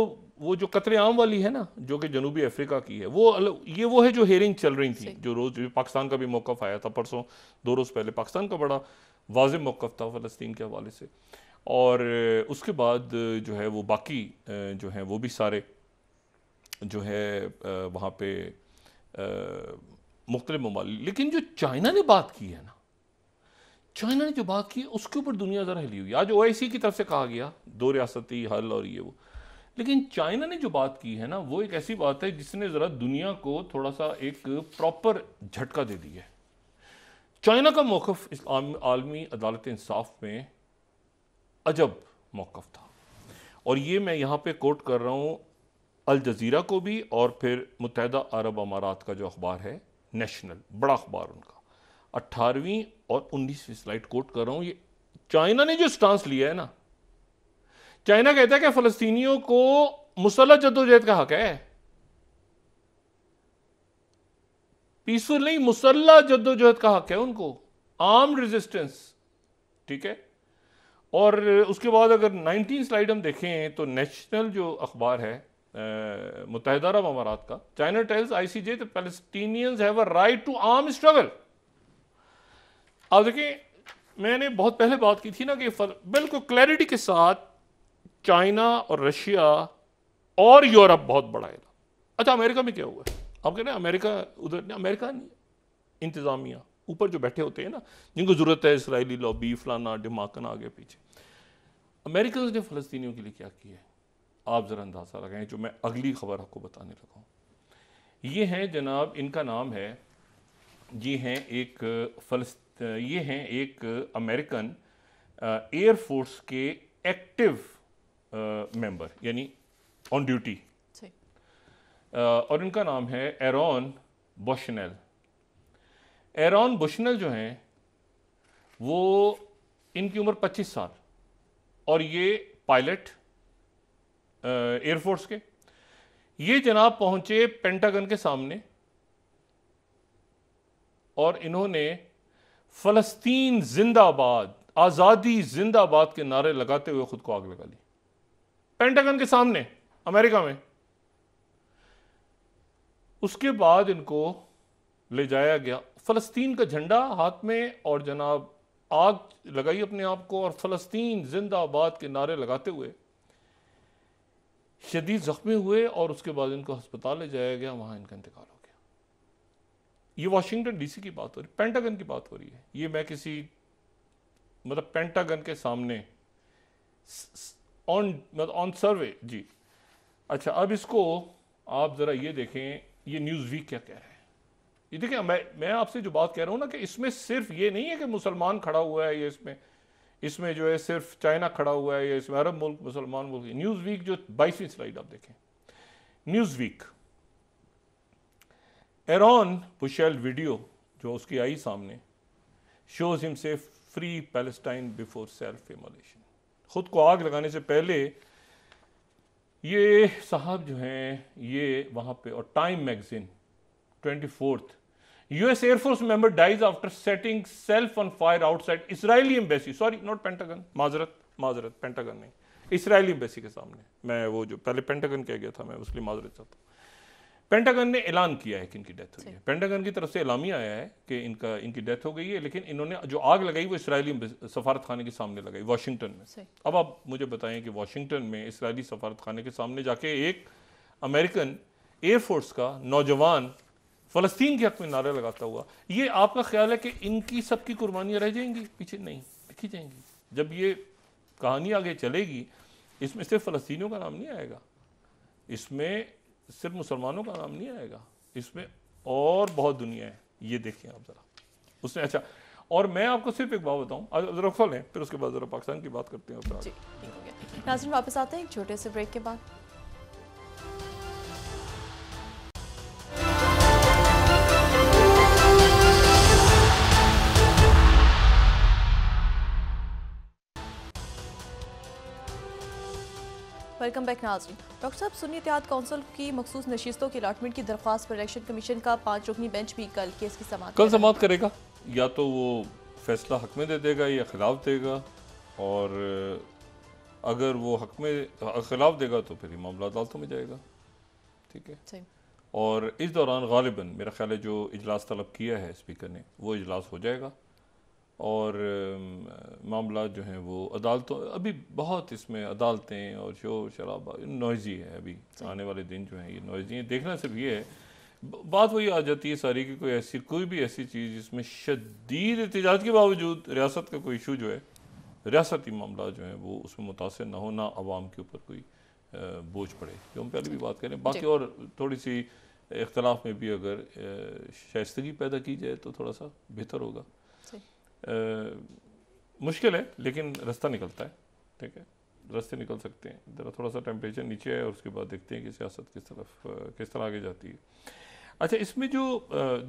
वो जो कतरे आम वाली है ना जो कि जनूबी अफ्रीका की है वो ये वो है जो हेयरिंग चल रही थी जो रोज़ पाकिस्तान का भी मौक़ आया था परसों दो रोज़ पहले पाकिस्तान का बड़ा वाज मौक़ था फ़लस्तीन के हवाले से और उसके बाद जो है वो बाकी जो हैं वो भी सारे जो है वहाँ पे मुख्तलि ममालिक लेकिन जो चाइना ने बात की है ना चाइना ने जो बात की उसके ऊपर दुनिया ज़रा हिली हुई आज ओ आई सी की तरफ से कहा गया दो रियासती हल और ये वो लेकिन चाइना ने जो बात की है ना वो एक ऐसी बात है जिसने ज़रा दुनिया को थोड़ा सा एक प्रॉपर झटका दे दिया है चाइना का मौक़ इस आलमी अदालत इंसाफ में अजब मौकफ़ था और ये मैं यहाँ पे कोट कर रहा हूँ अल जज़ीरा को भी और फिर मुतहदा अरब अमारात का जो अखबार है नेशनल बड़ा अखबार उनका अट्ठारहवीं और उन्नीसवीं स्लाइड कोट कर रहा हूं ये चाइना ने जो स्टांस लिया है ना चाइना कहता है कि फलस्तीनियों को मुसलह जदोजहद का हक है पीसफुल नहीं मुसल्ला जदोजहद का हक है उनको आर्म रेजिस्टेंस ठीक है और उसके बाद अगर 19 स्लाइड हम देखें तो नेशनल जो अखबार है मुतहद अरब अमारात का China tells I C J have है राइट टू आर्म स्ट्रगल अब देखिए मैंने बहुत पहले बात की थी ना कि बिल्कुल क्लैरिटी के साथ चाइना और रशिया और यूरोप बहुत बड़ा है अच्छा अमेरिका में क्या हुआ है आप कह रहे हैं अमेरिका उधर अमेरिका नहीं इंतज़ामिया ऊपर जो बैठे होते हैं ना जिनको ज़रूरत है इसराइली लॉबी फलाना डिमाकन आगे पीछे अमेरिकन ने फ़लस्तियों के लिए क्या किया है आप ज़रा अंदाज़ा लगाएं जो मैं अगली खबर आपको बताने लगा हूँ ये हैं जनाब इनका नाम है जी हैं एक फलस्त ये हैं एक अमेरिकन एयरफोर्स के एक्टिव मेंबर यानी ऑन ड्यूटी और इनका नाम है एरॉन बोशनल एरॉन बोशनल जो हैं वो इनकी उम्र 25 साल और ये पायलट एयरफोर्स के ये जनाब पहुंचे पेंटागन के सामने और इन्होंने फलस्तीन जिंदाबाद आज़ादी जिंदाबाद के नारे लगाते हुए खुद को आग लगा ली पेंटागन के सामने अमेरिका में उसके बाद इनको ले जाया गया फलस्तीन का झंडा हाथ में और जनाब आग लगाई अपने आप को और फलस्तीन जिंदाबाद के नारे लगाते हुए शदीद ज़ख्मी हुए और उसके बाद इनको अस्पताल ले जाया गया वहाँ इनका इंतकाल हो गया ये वाशिंगटन डीसी की बात हो रही है पेंटागन की बात हो रही है ये मैं किसी मतलब पेंटागन के सामने ऑन मतलब ऑन सर्वे जी अच्छा अब इसको आप ज़रा ये देखें ये न्यूज़ वीक क्या कह रहे हैं ये देखिए मैं मैं आपसे जो बात कह रहा हूँ ना कि इसमें सिर्फ ये नहीं है कि मुसलमान खड़ा हुआ है ये इसमें इसमें जो है सिर्फ चाइना खड़ा हुआ है या इसमें अरब मुल्क मुसलमान मुल्क न्यूज़ वीक जो बाईसवीं स्लाइड आप देखें Newsweek Aaron Bushnell video जो उसकी आई सामने shows him say free Palestine before self immolation ख़ुद को आग लगाने से पहले ये साहब जो हैं ये वहाँ पे और Time magazine twenty fourth US Air Force member dies after setting self on fire outside Israeli embassy. Sorry, not Pentagon. माजरत माजरत पेंटागन नहीं इसराइली एम्बेसी के सामने मैं वो जो पहले पेंटागन कह गया था मैं उसके लिए माजरत चाहता हूँ पेंटागन ने ऐलान किया है कि इनकी डेथ हुई है पेंटागन की तरफ से एलामी आया है कि इनका इनकी डेथ हो गई है लेकिन इन्होंने जो आग लगाई वो इसराइली सफारत खाने के सामने लगाई वाशिंगटन में अब आप मुझे बताएं कि वाशिंगटन में इसराइली सफारत खाने के सामने जाके एक अमेरिकन एयरफोर्स का नौजवान फ़लस्तीन के हक़ में नारे लगाता हुआ ये आपका ख्याल है कि इनकी सबकी कुर्बानियाँ रह जाएंगी पीछे नहीं लिखी जाएंगी जब ये कहानी आगे चलेगी इसमें सिर्फ फ़लस्तियों का नाम नहीं आएगा इसमें सिर्फ मुसलमानों का नाम नहीं आएगा इसमें और बहुत दुनिया है ये देखें आप ज़रा उसने अच्छा और मैं आपको सिर्फ एक बात बताऊँ फल है फिर उसके बाद ज़रा पाकिस्तान की बात करते हैं वापस आते हैं एक छोटे से ब्रेक के बाद वेलकम बैक नाजरन डॉक्टर साहब सुनी इतिहाद कौंसिल की मखसूस नशीस्तों की अलाटमेंट की दरख्वास्त पर इलेक्शन कमीशन का पाँच रुकनी बेंच भी कल केस की समाप्त कल समाप्त करेगा या तो वो फैसला हक में दे देगा या खिलाफ देगा और अगर वो हक में खिलाफ देगा तो फिर ये मामला अदालतों में जाएगा ठीक है सही। और इस दौरान गालिबा मेरा ख्याल है जो इजलास तलब किया है स्पीकर ने वो इजलास हो जाएगा और मामला जो है वो अदालतों अभी बहुत इसमें अदालतें और शोर शराबा नॉइजी है अभी आने वाले दिन जो हैं ये नॉइजी है देखना सिर्फ ये है बात वही आ जाती है सारी कि कोई ऐसी कोई भी ऐसी चीज़ जिसमें शदीद एहतजाज के बावजूद रियासत का कोई इशू जो है रियासती मामला जो है वो उसमें मुतासर ना हो ना आवाम के ऊपर कोई बोझ पड़े जो हम पहले भी बात करें बाकी और थोड़ी सी इख्तलाफ में भी अगर शाइस्तगी पैदा की जाए तो थोड़ा सा बेहतर होगा मुश्किल है लेकिन रास्ता निकलता है ठीक है रास्ते निकल सकते हैं ज़रा थोड़ा सा टेम्परेचर नीचे है और उसके बाद देखते हैं कि सियासत किस तरफ किस तरह आगे जाती है अच्छा इसमें जो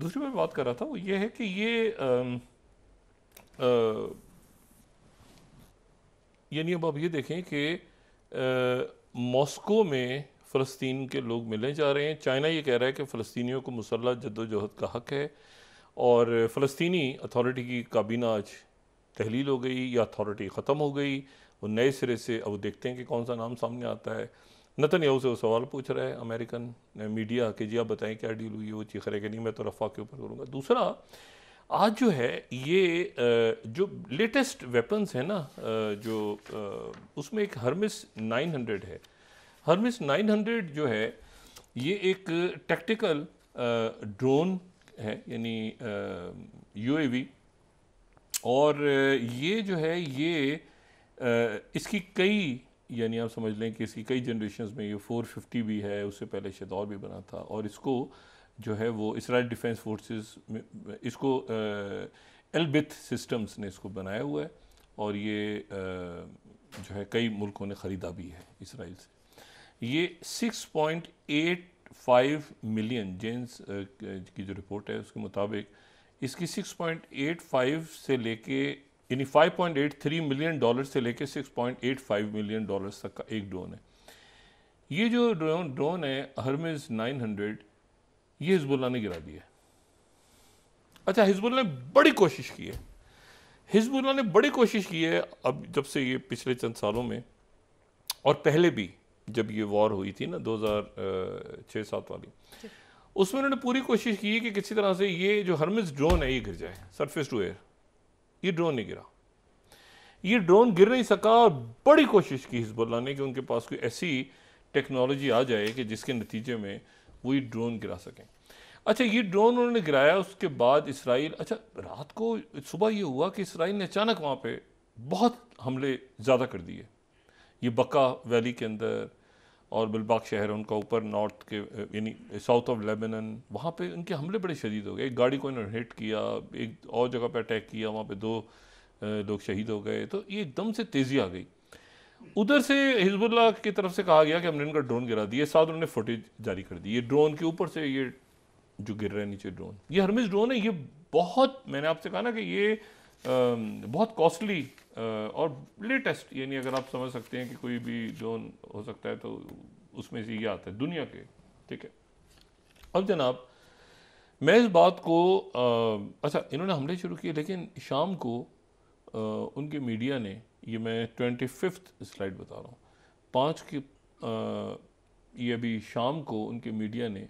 दूसरी मैं बात कर रहा था वो ये है कि ये यानी अब आप ये देखें कि मॉस्को में फ़लस्तीन के लोग मिलने जा रहे हैं चाइना ये कह रहा है कि फ़लस्तियों को मुसल्ह जद्दोजहद का हक है और फ़लस्तनी अथॉरिटी की काबीना आज तहलील हो गई या अथॉरिटी ख़त्म हो गई वो नए सिरे से अब देखते हैं कि कौन सा नाम सामने आता है नतन याहू से वो सवाल पूछ रहा है अमेरिकन मीडिया के जी आप बताएं क्या डील हुई वो चीख रहे कि नहीं मैं तो रफ़ा के ऊपर करूँगा दूसरा आज जो है ये जो लेटेस्ट वेपन्स है ना जो उसमें एक हर्मिस 900 है हर्मिस 900 जो है ये एक टेक्टिकल ड्रोन है यानी यूएवी और ये जो है ये इसकी कई यानी आप समझ लें कि इसकी कई जनरेशन में ये 450 भी है उससे पहले शायद और भी बना था और इसको जो है वो इसराइल डिफेंस फोर्सेस में इसको एलबिथ सिस्टम्स ने इसको बनाया हुआ है और ये आ, जो है कई मुल्कों ने ख़रीदा भी है इसराइल से ये 6.8 फाइव मिलियन जेंस की जो रिपोर्ट है उसके मुताबिक इसकी सिक्स पॉइंट एट फाइव से लेके यानी five point eight three million dollar से लेके six point eight five million dollar तक का एक ड्रोन है ये जो ड्रोन ड्रोन है हरमेज नाइन हंड्रेड ये हिजबुल्ला ने गिरा दिया अच्छा हिजबुल्ला ने बड़ी कोशिश की है हिजबुल्ला ने बड़ी कोशिश की है अब जब से ये पिछले चंद सालों में और पहले भी जब ये वॉर हुई थी ना दो हज़ार छः सात वाली उसमें उन्होंने पूरी कोशिश की कि किसी तरह से ये जो हरमिस ड्रोन है ये गिर जाए सरफेस टू एयर ये ड्रोन नहीं गिरा ये ड्रोन गिर नहीं सका और बड़ी कोशिश की हिजबुल्ला ने कि उनके पास कोई ऐसी टेक्नोलॉजी आ जाए कि जिसके नतीजे में वो ये ड्रोन गिरा सकें अच्छा ये ड्रोन उन्होंने गिराया उसके बाद इसराइल अच्छा रात को सुबह ये हुआ कि इसराइल ने अचानक वहाँ पर बहुत हमले ज़्यादा कर दिए ये बका वैली के अंदर और बिलबाग शहर उनका ऊपर नॉर्थ के यानी साउथ ऑफ लेबनन वहाँ पे इनके हमले बड़े शदीद हो गए एक गाड़ी को इन्होंने हिट किया एक और जगह पे अटैक किया वहाँ पे दो लोग शहीद हो गए तो ये एकदम से तेज़ी आ गई उधर से हिजबुल्ला की तरफ से कहा गया कि हमने इनका ड्रोन गिरा दिया साथ उन्होंने फुटेज जारी कर दी ये ड्रोन के ऊपर से ये जो गिर रहे हैं नीचे ड्रोन ये हरमिज ड्रोन है ये बहुत मैंने आपसे कहा ना कि ये Um, बहुत कॉस्टली uh, और लेटेस्ट यानी अगर आप समझ सकते हैं कि कोई भी ड्रोन हो सकता है तो उसमें से ये आता है दुनिया के ठीक है अब जनाब मैं इस बात को आ, uh, अच्छा इन्होंने हमले शुरू किए लेकिन शाम को आ, uh, उनके मीडिया ने ये मैं ट्वेंटी फिफ्थ स्लाइड बता रहा हूँ पाँच के आ, ये अभी शाम को उनके मीडिया ने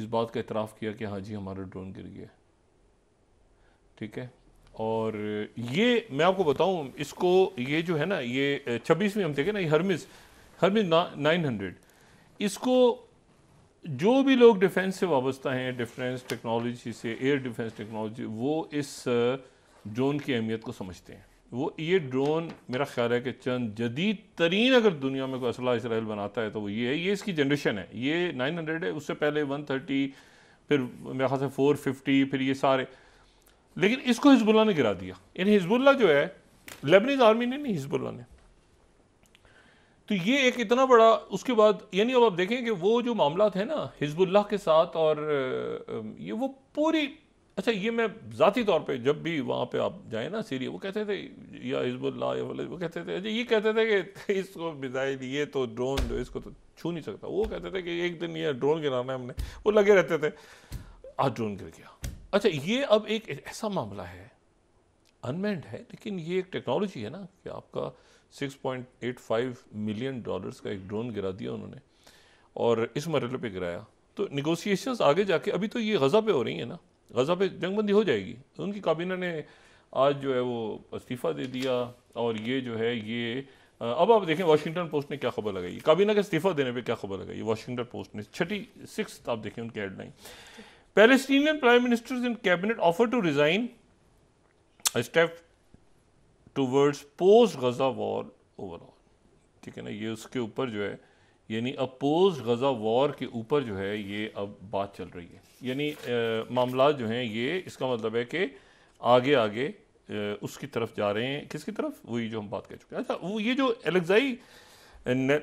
इस बात का इतराफ़ किया कि हाँ जी हमारा ड्रोन गिर गया ठीक है और ये मैं आपको बताऊं इसको ये जो है ना ये छब्बीसवीं हम देखें ना ये हरमिस हरमिस ना नाइन हंड्रेड इसको जो भी लोग डिफेंस से वाबस्ता हैं डिफेंस टेक्नोलॉजी से एयर डिफेंस टेक्नोलॉजी वो इस ड्रोन की अहमियत को समझते हैं वो ये ड्रोन मेरा ख्याल है कि चंद जदीद तरीन अगर दुनिया में कोई असला इसराइल बनाता है तो वो ये है ये इसकी जनरेशन है ये नाइन हंड्रेड है उससे पहले वन थर्टी फिर मेरा ख्याल से फोर फिफ्टी फिर ये सारे लेकिन इसको हिजबुल्ला ने गिरा दिया इन हिजबुल्ला जो है लेबनीज आर्मी ने नहीं हिजबुल्ला ने तो ये एक इतना बड़ा उसके बाद यानी अब आप देखें कि वो जो मामला थे ना हिजबुल्ला के साथ और ये वो पूरी अच्छा ये मैं ज़ाती तौर पे जब भी वहाँ पे आप जाए ना सीरिया वो कहते थे या हिजबुल्ला या वो कहते थे अच्छा ये कहते थे कि इसको मिज़ाइल ये तो ड्रोन जो तो इसको तो छू नहीं सकता वो कहते थे कि एक दिन ये ड्रोन गिराना है हमने वो लगे रहते थे आज ड्रोन गिर गया अच्छा ये अब एक ऐसा मामला है अनमेंड है लेकिन ये एक टेक्नोलॉजी है ना कि आपका 6.85 मिलियन डॉलर्स का एक ड्रोन गिरा दिया उन्होंने और इस मरल पे गिराया तो निगोसिएशंस आगे जाके अभी तो ये गज़ा पे हो रही है ना गज़ा पे जंगबंदी हो जाएगी उनकी काबीना ने आज जो है वो इस्तीफ़ा दे दिया और ये जो है ये अब आप देखें वाशिंगटन पोस्ट ने क्या खबर लगाई काबीना के इस्तीफ़ा देने पे क्या खबर लगाई वाशिंगटन पोस्ट ने छठी सिक्स आप देखें उनकी headline Palestinian prime ministers and cabinet offer to resign, a step towards post Gaza war overall. ठीक है ना ये उसके ऊपर जो है यानी अपोज गज़ा वॉर के ऊपर जो है ये अब बात चल रही है यानी मामला जो हैं ये इसका मतलब है कि आगे आगे आ, उसकी तरफ जा रहे हैं किसकी तरफ वही जो हम बात कर चुके हैं अच्छा वो ये जो एलेक्जाई ने,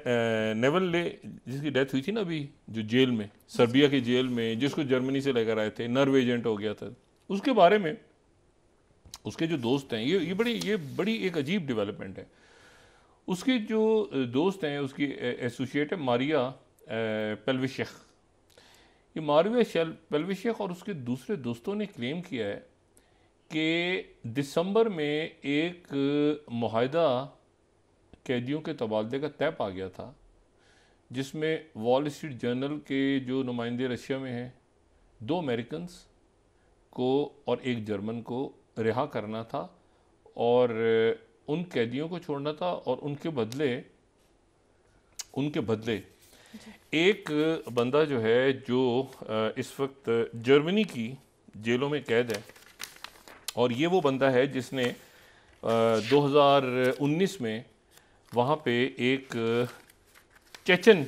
नेवल ले जिसकी डेथ हुई थी ना अभी जो जेल में सर्बिया के जेल में जिसको जर्मनी से लेकर आए थे नर्व एजेंट हो गया था उसके बारे में उसके जो दोस्त हैं ये ये बड़ी ये बड़ी एक अजीब डेवलपमेंट है उसके जो दोस्त हैं उसकी एसोसिएट है मारिया पेलविशेख ये मारिया शेल पेलविशेख और उसके दूसरे दोस्तों ने क्लेम किया है कि दिसंबर में एक माहदा कैदियों के तबादले का तय पा गया था जिसमें वॉल स्ट्रीट जर्नल के जो नुमाइंदे रशिया में हैं दो अमेरिकन्स को और एक जर्मन को रिहा करना था और उन कैदियों को छोड़ना था और उनके बदले उनके बदले एक बंदा जो है जो इस वक्त जर्मनी की जेलों में कैद है और ये वो बंदा है जिसने 2019 में वहाँ पे एक चेचन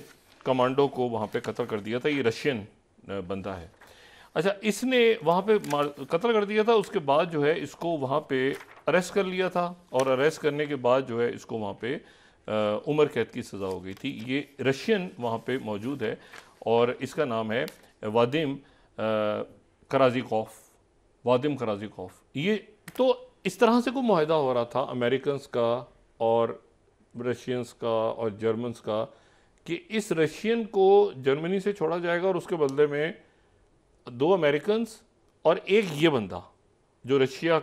कमांडो को वहाँ पे कत्ल कर दिया था ये रशियन बंदा है अच्छा इसने वहाँ पे कत्ल कर दिया था उसके बाद जो है इसको वहाँ पे अरेस्ट कर लिया था और अरेस्ट करने के बाद जो है इसको वहाँ पे उम्र कैद की सज़ा हो गई थी ये रशियन वहाँ पे मौजूद है और इसका नाम है वादिम कराजी कौफ वादिम कराजी कौफ ये तो इस तरह से कोई माहा हो रहा था अमेरिकन का और रशियंस का और जर्मन्स का कि इस रशियन को जर्मनी से छोड़ा जाएगा और उसके बदले में दो अमेरिकन्स और एक ये बंदा जो रशिया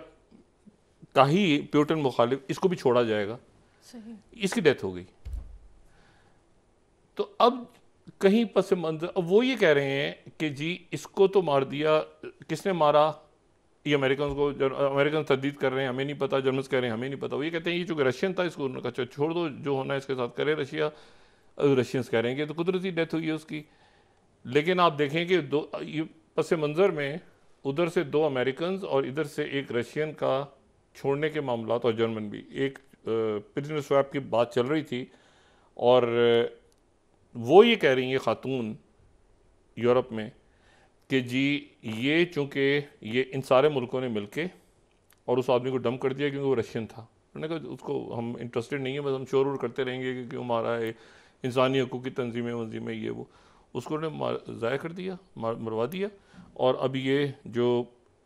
का ही प्यूटन मुखालिफ इसको भी छोड़ा जाएगा इसकी डेथ हो गई तो अब कहीं पस मंजर अब वो ये कह रहे हैं कि जी इसको तो मार दिया किसने मारा ये अमेरिकन को अमेरिकन तरदीद कर रहे हैं हमें नहीं पता जर्मन कह रहे हैं हमें नहीं पता वो ये कहते हैं ये चूँकि रशियन था इसको उन्होंने कहा अच्छा, छोड़ दो जो होना है इसके साथ करे रशिया रशियंस कह रहे हैं कि तो कुदरती डेथ हुई है उसकी लेकिन आप देखें कि दो ये पस मंज़र में उधर से दो अमेरिकन और इधर से एक रशियन का छोड़ने के मामला और जर्मन भी एक प्रिजनर स्वैप की बात चल रही थी और वो ये कह रही हैं खातून यूरोप में कि जी ये चूँकि ये इन सारे मुल्कों ने मिल के और उस आदमी को डम कर दिया क्योंकि वो रशियन था उन्होंने कहा उसको हम इंटरेस्टेड नहीं है बस हम शोर उर करते रहेंगे कि क्यों मारा है इंसानी हकूक़ की तनजीमें वंजीमें ये वो उसको उन्होंने ज़ाय कर दिया मरवा दिया और अब ये जो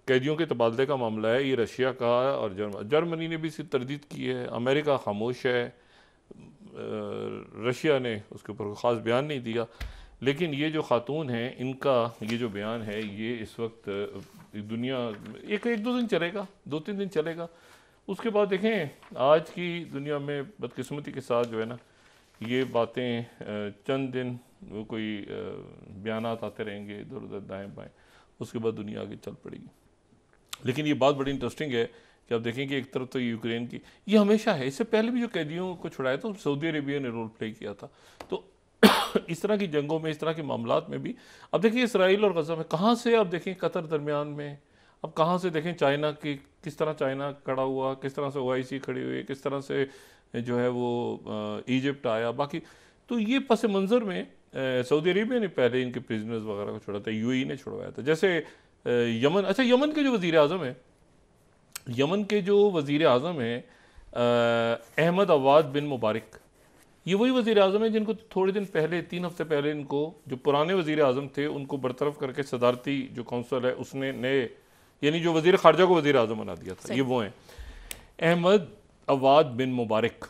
कैदियों के तबादले का मामला है ये रशिया का और जर्मनी जर्मनी ने भी इसकी तरदीद की है अमेरिका खामोश है रशिया ने उसके ऊपर खास बयान नहीं दिया लेकिन ये जो ख़ातून हैं इनका ये जो बयान है ये इस वक्त दुनिया एक एक दो दिन चलेगा दो तीन दिन चलेगा उसके बाद देखें आज की दुनिया में बदकिस्मती के साथ जो है ना ये बातें चंद दिन वो कोई बयान आते रहेंगे इधर उधर दाएँ बाएँ उसके बाद दुनिया आगे चल पड़ेगी लेकिन ये बात बड़ी इंटरेस्टिंग है कि आप देखें कि एक तरफ तो यूक्रेन की ये हमेशा है इससे पहले भी जो कैदियों को छुड़ाया था सऊदी अरेबिया ने रोल प्ले किया था तो इस तरह की जंगों में इस तरह के मामला में भी अब देखिए इसराइल और गजा में कहाँ से आप देखें कतर दरमियान में अब कहाँ से देखें चाइना की किस तरह चाइना खड़ा हुआ किस तरह से ओ खड़ी हुई किस तरह से जो है वो इजिप्ट आया बाकी तो ये पस मंज़र में सऊदी अरेबिया ने पहले इनके प्रिजनर्स वगैरह को छोड़ा था यू ने छुड़वाया था जैसे यमन अच्छा यमन के जो वज़ी अजम हैं यमन के जो वज़ी अजम हैं अहमद अवाद बिन मुबारक ये वही वज़ी अजम है जिनको थोड़े दिन पहले तीन हफ्ते पहले इनको जो पुराने वजीर अजम थे उनको बरतरफ करके सदारती जो कौंसल है उसने नए यानी जो वज़ी खारजा को वज़ी अजम बना दिया था ये वो हैं अहमद अवाद बिन मुबारक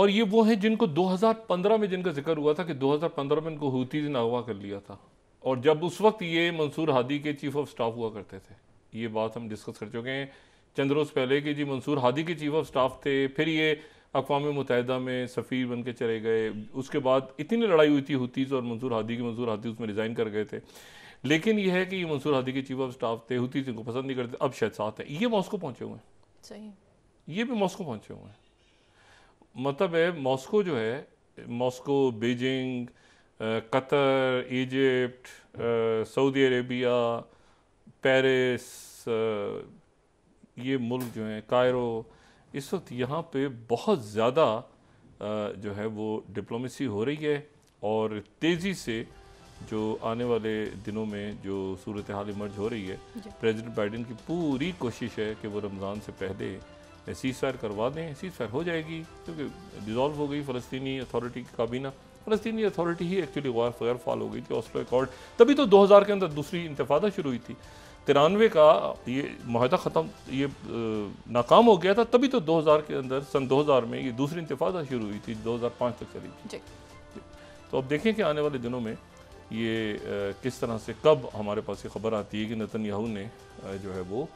और ये वो हैं जिनको 2015 में जिनका जिक्र हुआ था कि 2015 में इनको हूतीज ने अगवा कर लिया था और जब उस वक्त ये मंसूर हादी के चीफ ऑफ स्टाफ हुआ करते थे ये बात हम डिस्कस कर चुके हैं चंद रोज़ पहले कि जी मंसूर हादी के चीफ ऑफ स्टाफ थे फिर ये अकवा मुतहदा में सफ़ीर बन के चले गए उसके बाद इतनी लड़ाई हुई थी हुतीस और मंसूर हादी की मंसूर हादी उसमें रिज़ाइन कर गए थे लेकिन यह है कि ये मंसूर हादी के चीफ ऑफ स्टाफ थे हुतीस इनको पसंद नहीं करते अब शायद साथ हैं ये मॉस्को पहुँचे हुए हैं सही ये भी मॉस्को पहुँचे हुए हैं मतलब है मॉस्को जो है Moscow Beijing Qatar Egypt Saudi Arabia Paris ये मुल्क जो हैं कायरो इस वक्त यहाँ पे बहुत ज़्यादा जो है वो डिप्लोमेसी हो रही है और तेज़ी से जो आने वाले दिनों में जो सूरत हाल इमर्ज हो रही है प्रेसिडेंट बाइडेन की पूरी कोशिश है कि वो रमज़ान से पहले सीज फायर करवा दें सीज फायर हो जाएगी क्योंकि डिजॉल्व हो गई फ़लस्तनी अथॉरिटी की काबीना फ़लस्तनी अथॉरिटी ही एक्चुअली वार फायर फॉल हो गई थी ऑस्ट्रो एकॉर्ड तभी तो दो के अंदर दूसरी इंतफादा शुरू हुई थी तिरानवे का ये माहा ख़त्म ये नाकाम हो गया था तभी तो 2000 के अंदर सन 2000 में ये दूसरी इंतफादा शुरू हुई थी 2005 तक चली तो अब देखें कि आने वाले दिनों में ये किस तरह से कब हमारे पास ये खबर आती है कि नतन याहू ने जो है वो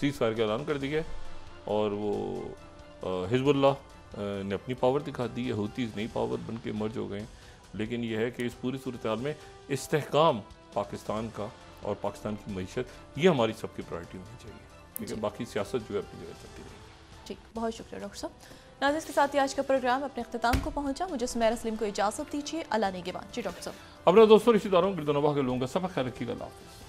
सीज फायर का ऐलान कर दिया है और वो हिजबुल्ला ने अपनी पावर दिखा दी है हूतीज़ नई पावर बन के मर्ज हो गए लेकिन यह है कि इस पूरी सूरत में इसकाम पाकिस्तान का और पाकिस्तान की मीशत ये हमारी सबकी प्रायोरिटी होनी चाहिए लेकिन बाकी सियासत जो है अपनी जगह चलती रहेगी ठीक बहुत शुक्रिया डॉक्टर साहब नाजिस के साथ ही आज का प्रोग्राम अपने अख्ताम को पहुंचा मुझे सुमेर असलम को इजाज़त दीजिए अला ने के बाद जी डॉक्टर साहब अपने दोस्तों रिश्तेदारों के लोगों का सफ़र ख्याल रखिएगा हाफिज़